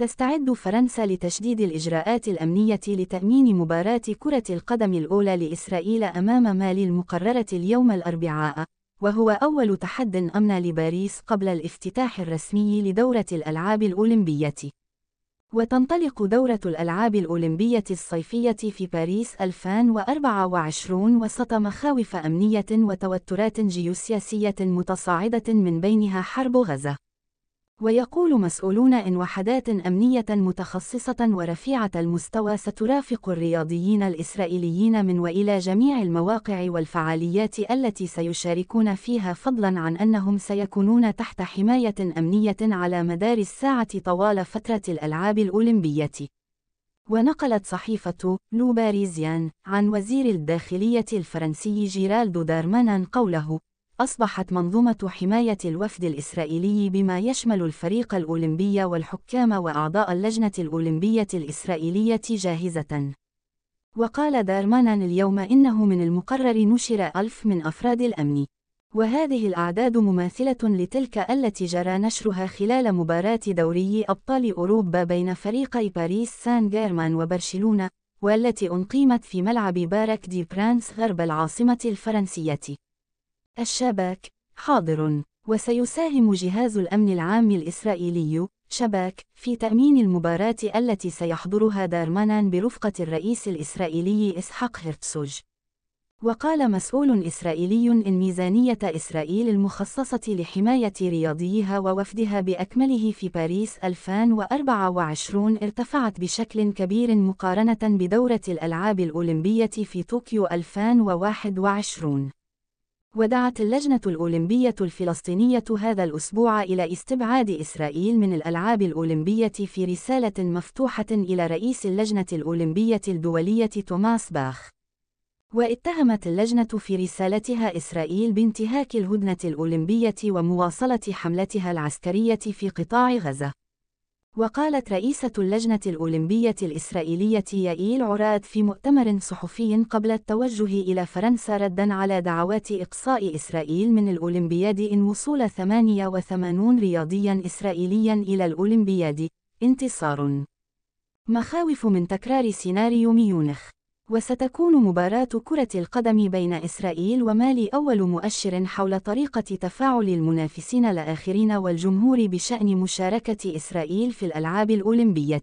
تستعد فرنسا لتشديد الإجراءات الأمنية لتأمين مباراة كرة القدم الأولى لإسرائيل أمام مالي المقررة اليوم الأربعاء، وهو أول تحد أمن لباريس قبل الافتتاح الرسمي لدورة الألعاب الأولمبية. وتنطلق دورة الألعاب الأولمبية الصيفية في باريس 2024 وسط مخاوف أمنية وتوترات جيوسياسية متصاعدة من بينها حرب غزة. ويقول مسؤولون إن وحدات أمنية متخصصة ورفيعة المستوى سترافق الرياضيين الإسرائيليين من وإلى جميع المواقع والفعاليات التي سيشاركون فيها فضلاً عن أنهم سيكونون تحت حماية أمنية على مدار الساعة طوال فترة الألعاب الأولمبية. ونقلت صحيفة لو باريزيان عن وزير الداخلية الفرنسي جيرالدو دارمانان قوله: أصبحت منظومة حماية الوفد الإسرائيلي بما يشمل الفريق الأولمبي والحكام وأعضاء اللجنة الأولمبية الإسرائيلية جاهزة. وقال دارمانان اليوم إنه من المقرر نشر ألف من أفراد الأمن. وهذه الأعداد مماثلة لتلك التي جرى نشرها خلال مباراة دوري أبطال أوروبا بين فريقي باريس سان جيرمان وبرشلونة، والتي أنقيمت في ملعب بارك دي برانس غرب العاصمة الفرنسية. الشباك حاضر وسيساهم جهاز الأمن العام الإسرائيلي شباك في تأمين المباراة التي سيحضرها دارمانان برفقة الرئيس الإسرائيلي إسحاق هيرتسوج وقال مسؤول إسرائيلي إن ميزانية إسرائيل المخصصة لحماية رياضيها ووفدها بأكمله في باريس 2024 ارتفعت بشكل كبير مقارنة بدورة الألعاب الأولمبية في طوكيو 2021 ودعت اللجنة الأولمبية الفلسطينية هذا الأسبوع إلى استبعاد إسرائيل من الألعاب الأولمبية في رسالة مفتوحة إلى رئيس اللجنة الأولمبية الدولية توماس باخ. واتهمت اللجنة في رسالتها إسرائيل بانتهاك الهدنة الأولمبية ومواصلة حملتها العسكرية في قطاع غزة. وقالت رئيسة اللجنة الأولمبية الإسرائيلية يائيل عراد في مؤتمر صحفي قبل التوجه إلى فرنسا ردا على دعوات إقصاء إسرائيل من الأولمبياد إن وصول 88 رياضيا إسرائيليا إلى الأولمبياد انتصار مخاوف من تكرار سيناريو ميونخ وستكون مباراة كرة القدم بين إسرائيل ومالي أول مؤشر حول طريقة تفاعل المنافسين الآخرين والجمهور بشأن مشاركة إسرائيل في الألعاب الأولمبية.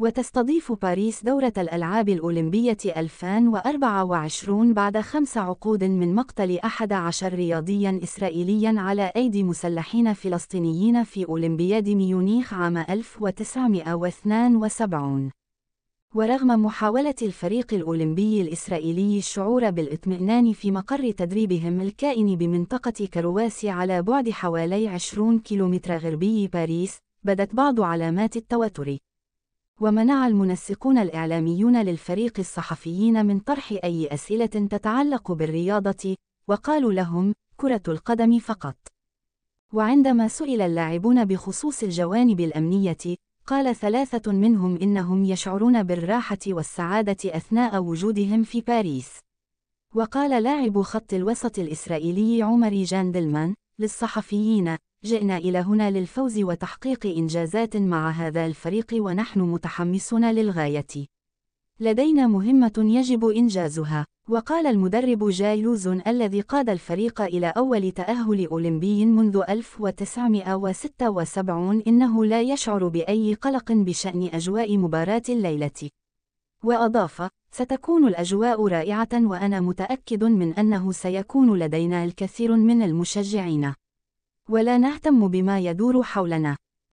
وتستضيف باريس دورة الألعاب الأولمبية 2024 بعد خمس عقود من مقتل 11 رياضيا إسرائيليا على أيدي مسلحين فلسطينيين في أولمبياد ميونيخ عام 1972. ورغم محاولة الفريق الأولمبي الإسرائيلي الشعور بالاطمئنان في مقر تدريبهم الكائن بمنطقة كرواسي على بعد حوالي 20 كيلومتر غربي باريس، بدت بعض علامات التوتر. ومنع المنسقون الإعلاميون للفريق الصحفيين من طرح أي أسئلة تتعلق بالرياضة، وقالوا لهم: كرة القدم فقط. وعندما سئل اللاعبون بخصوص الجوانب الأمنية، قال ثلاثة منهم إنهم يشعرون بالراحة والسعادة أثناء وجودهم في باريس. وقال لاعب خط الوسط الإسرائيلي عمر جاندلمان للصحفيين: جئنا إلى هنا للفوز وتحقيق إنجازات مع هذا الفريق ونحن متحمسون للغاية. لدينا مهمة يجب إنجازها، وقال المدرب جاي لوزون الذي قاد الفريق إلى أول تأهل أولمبي منذ 1976 إنه لا يشعر بأي قلق بشأن أجواء مباراة الليلة. وأضاف: ستكون الأجواء رائعة وأنا متأكد من أنه سيكون لدينا الكثير من المشجعين. ولا نهتم بما يدور حولنا.